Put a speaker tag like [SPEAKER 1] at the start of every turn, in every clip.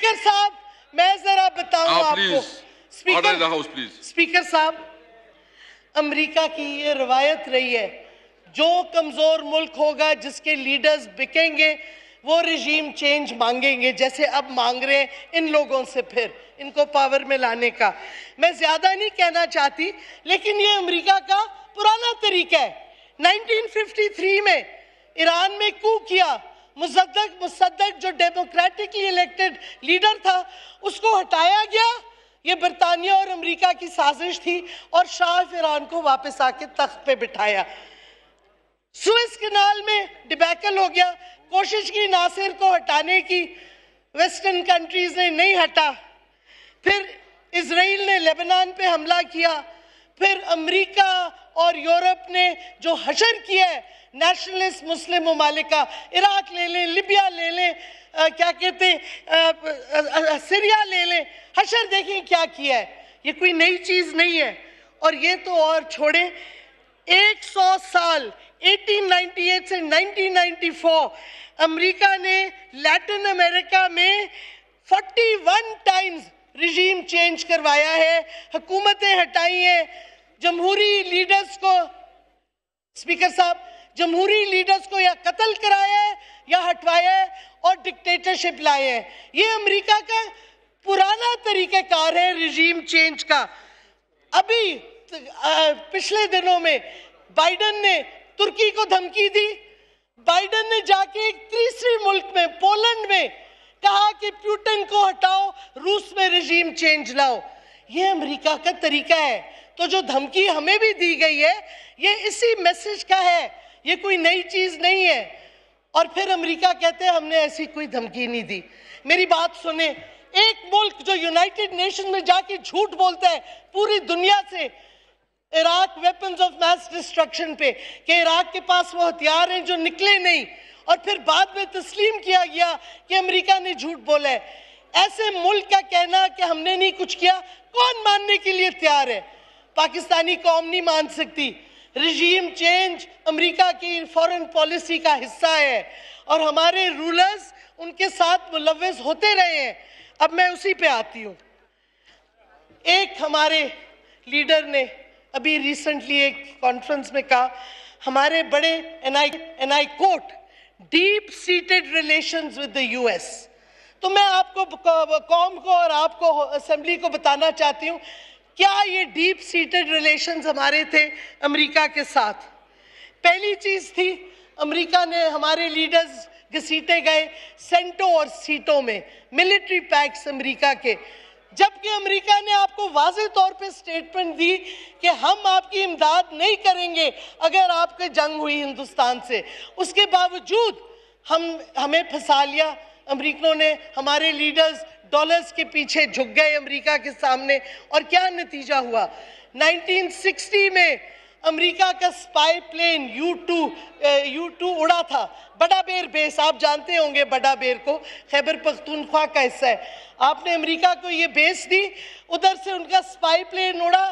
[SPEAKER 1] speaker साहब मैं जरा बताऊं हाँ, आपको स्पीकर हाउस प्लीज स्पीकर साहब अमेरिका की ये रवायत रही है जो कमजोर मुल्क होगा जिसके लीडर्स बिकेंगे वो रिजीम चेंज मांगेंगे जैसे अब मांग रहे हैं इन लोगों से फिर इनको पावर में लाने का मैं ज़्यादा नहीं कहना चाहती लेकिन ये अमेरिका का पुराना तरीका है 1953 में ईरान में कू किया मुसदक मुसदक जो डेमोक्रेटिकली इलेक्टेड लीडर था उसको हटाया गया ये बरतानिया और अमेरिका की साजिश थी और शाह फिरान को वापस आके तख्त पे बिठाया सुइस कनाल में डिबैकल हो गया कोशिश की नासिर को हटाने की वेस्टर्न कंट्रीज ने नहीं हटा फिर इसराइल ने लेबनान पे हमला किया फिर अमेरिका और यूरोप ने जो हशर किया है नेशनलिस्ट मुस्लिम ममालिक इराक ले लें लिबिया ले लें क्या कहते हैं सीरिया ले लें हशर देखिए क्या किया है ये कोई नई चीज़ नहीं है और ये तो और छोड़ें 100 साल 1898 से 1994 अमेरिका ने लैटिन अमेरिका में 41 टाइम्स रिजीम चेंज करवाया है हुकूमतें हटाई हैं जमहूरी लीडर्स को स्पीकर साहब जमहूरी लीडर्स को या कत्ल कराया है या हटवाया है और डिक्टेटरशिप लाए है ये अमेरिका का पुराना कार है रिजीम चेंज का अभी पिछले दिनों में बाइडन ने तुर्की को धमकी दी बाइडन ने जाके एक तीसरे मुल्क में पोलैंड में कहा कि प्यूटन को हटाओ रूस में रिजीम चेंज लाओ ये अमेरिका का तरीका है तो जो धमकी हमें भी दी गई है ये इसी मैसेज का है ये कोई नई चीज़ नहीं है और फिर अमेरिका कहते हैं हमने ऐसी कोई धमकी नहीं दी मेरी बात सुने एक मुल्क जो यूनाइटेड नेशन में जाके झूठ बोलता है पूरी दुनिया से Iraq weapons of mass destruction पे कि इराक के पास वो हथियार हैं जो निकले नहीं और फिर बाद में तस्लीम किया गया कि अमेरिका ने झूठ बोला है ऐसे मुल्क का कहना कि हमने नहीं कुछ किया कौन मानने के लिए तैयार है पाकिस्तानी कौम नहीं मान सकती रजीम चेंज अमेरिका की फॉरेन पॉलिसी का हिस्सा है और हमारे रूलर्स उनके साथ मुलवस होते रहे हैं अब मैं उसी पे आती हूँ एक हमारे लीडर ने अभी रिसेंटली एक कॉन्फ्रेंस में कहा हमारे बड़े एन आई एन आई quote deep seated relation with the US तो मैं आपको कौम को और आपको असेंबली को बताना चाहती हूँ क्या ये डीप सीटेड रिलेशन हमारे थे अमेरिका के साथ पहली चीज़ थी अमेरिका ने हमारे लीडर्स घसीटे गए सेंटों और सीटों में मिलिट्री पैक्स अमेरिका के जबकि अमेरिका ने आपको वाज तौर पे स्टेटमेंट दी कि हम आपकी इमदाद नहीं करेंगे अगर आपके जंग हुई हिंदुस्तान से उसके बावजूद हम हमें फंसा लिया अमरीकनों ने हमारे लीडर्स डॉलर्स के पीछे झुक गए अमेरिका के सामने और क्या नतीजा हुआ 1960 में अमेरिका का spy plane U two U two उड़ा था बड़ा बेर बेस आप जानते होंगे बड़ा बेर को खैबर पख्तूनख्वा का हिस्सा है आपने अमेरिका को ये बेस दी उधर से उनका स्पाई प्लेन उड़ा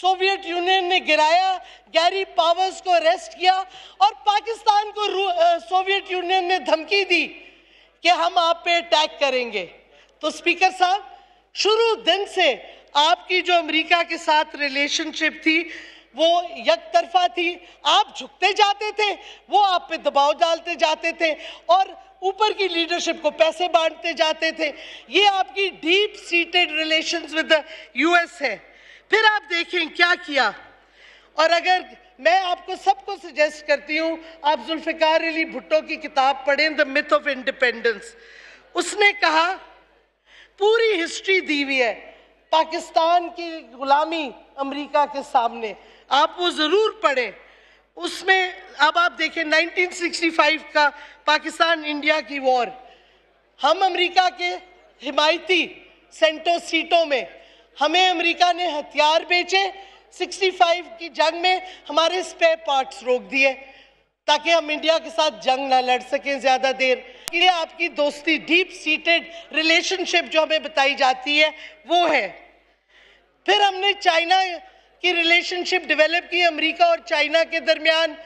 [SPEAKER 1] सोवियत यूनियन ने गिराया गैरी पावर्स को अरेस्ट किया और पाकिस्तान को सोवियत यूनियन ने धमकी दी कि हम आप पे अटैक करेंगे तो स्पीकर साहब शुरू दिन से आपकी जो अमेरिका के साथ रिलेशनशिप थी वो यक तरफा थी आप झुकते जाते थे वो आप पे दबाव डालते जाते थे और ऊपर की लीडरशिप को पैसे बांटते जाते थे ये आपकी deep seated relations with the US है फिर आप देखें क्या किया और अगर मैं आपको सबको सजेस्ट करती हूँ आप जुल्फ़िकार अली भुट्टो की किताब पढ़ें द मिथ ऑफ इंडिपेंडेंस उसने कहा हिस्ट्री दी हुई है पाकिस्तान की गुलामी अमेरिका के सामने आप वो ज़रूर पढ़ें उसमें अब आप देखें 1965 का पाकिस्तान इंडिया की वॉर हम अमेरिका के हिमायती सेंटो सीटों में हमें अमेरिका ने हथियार बेचे 65 की जंग में हमारे स्पेयर पार्ट्स रोक दिए ताकि हम इंडिया के साथ जंग ना लड़ सकें ज़्यादा देर उसके लिए आपकी दोस्ती डीप सीटेड रिलेशनशिप जो हमें बताई जाती है वो है फिर हमने चाइना की रिलेशनशिप डेवलप की अमेरिका और चाइना के दरमियान